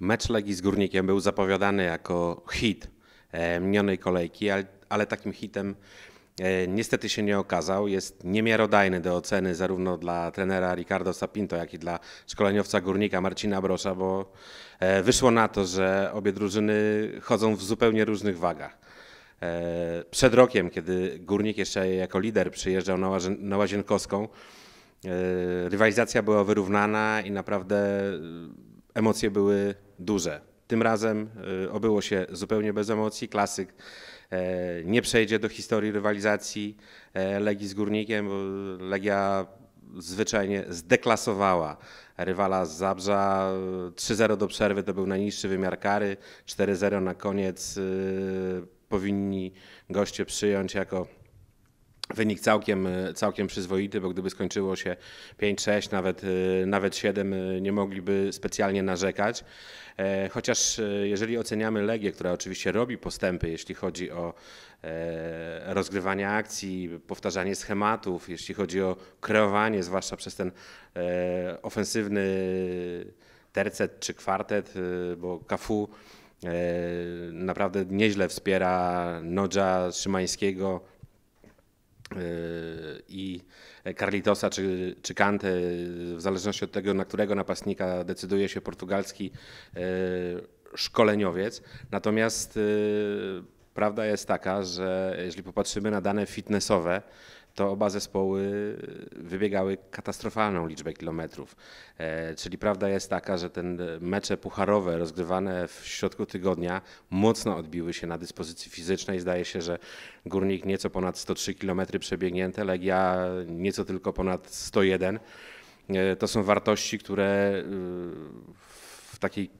Mecz Legii z Górnikiem był zapowiadany jako hit e, minionej kolejki, ale, ale takim hitem e, niestety się nie okazał. Jest niemiarodajny do oceny zarówno dla trenera Ricardo Sapinto, jak i dla szkoleniowca górnika Marcina Brosza, bo e, wyszło na to, że obie drużyny chodzą w zupełnie różnych wagach. Przed rokiem, kiedy górnik jeszcze jako lider przyjeżdżał na Łazienkowską, rywalizacja była wyrównana i naprawdę emocje były duże. Tym razem y, obyło się zupełnie bez emocji. Klasyk e, nie przejdzie do historii rywalizacji e, Legii z Górnikiem. Legia zwyczajnie zdeklasowała rywala z Zabrza. 3-0 do przerwy to był najniższy wymiar kary, 4-0 na koniec y, powinni goście przyjąć jako wynik całkiem, e, całkiem przyzwoity, bo gdyby skończyło się 5-6, nawet, e, nawet 7, e, nie mogliby specjalnie narzekać. Chociaż jeżeli oceniamy Legię, która oczywiście robi postępy, jeśli chodzi o rozgrywanie akcji, powtarzanie schematów, jeśli chodzi o kreowanie, zwłaszcza przez ten ofensywny tercet czy kwartet, bo Kafu naprawdę nieźle wspiera Nodża Szymańskiego, Yy, i Carlitosa czy, czy Kante, w zależności od tego, na którego napastnika decyduje się portugalski yy, szkoleniowiec. Natomiast yy, prawda jest taka, że jeżeli popatrzymy na dane fitnessowe, to oba zespoły wybiegały katastrofalną liczbę kilometrów. E, czyli prawda jest taka, że ten e, mecze pucharowe rozgrywane w środku tygodnia mocno odbiły się na dyspozycji fizycznej. Zdaje się, że Górnik nieco ponad 103 km przebiegnięte, Legia nieco tylko ponad 101. E, to są wartości, które w y, w takiej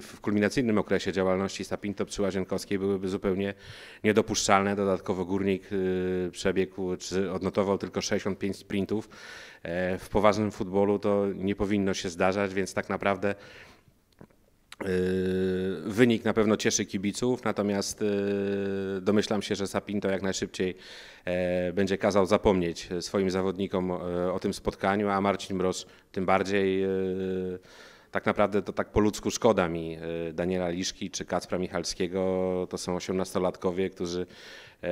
w kulminacyjnym okresie działalności Sapinto przy Łazienkowskiej byłyby zupełnie niedopuszczalne. Dodatkowo Górnik y, przebiegł czy odnotował tylko 65 sprintów. E, w poważnym futbolu to nie powinno się zdarzać, więc tak naprawdę y, Wynik na pewno cieszy kibiców, natomiast y, domyślam się, że Sapinto jak najszybciej e, będzie kazał zapomnieć swoim zawodnikom e, o tym spotkaniu, a Marcin Mroz tym bardziej tak naprawdę to tak po ludzku szkoda mi e, Daniela Liszki czy Kacpra Michalskiego. To są osiemnastolatkowie, którzy e,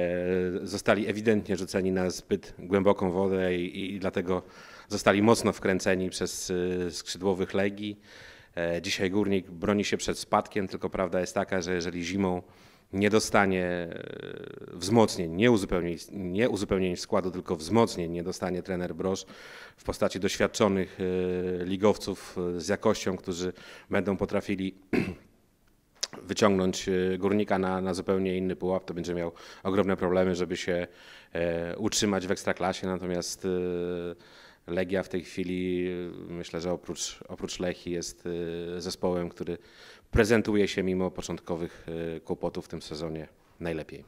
zostali ewidentnie rzuceni na zbyt głęboką wodę i, i dlatego zostali mocno wkręceni przez e, skrzydłowych legi. Dzisiaj górnik broni się przed spadkiem, tylko prawda jest taka, że jeżeli zimą nie dostanie e, wzmocnień, nie uzupełnień, nie uzupełnień składu, tylko wzmocnień nie dostanie trener Brosz w postaci doświadczonych e, ligowców e, z jakością, którzy będą potrafili wyciągnąć górnika na, na zupełnie inny pułap, to będzie miał ogromne problemy, żeby się utrzymać w ekstraklasie. Natomiast Legia w tej chwili, y, myślę, że oprócz, oprócz Lechi jest y, zespołem, który prezentuje się mimo początkowych y, kłopotów w tym sezonie najlepiej.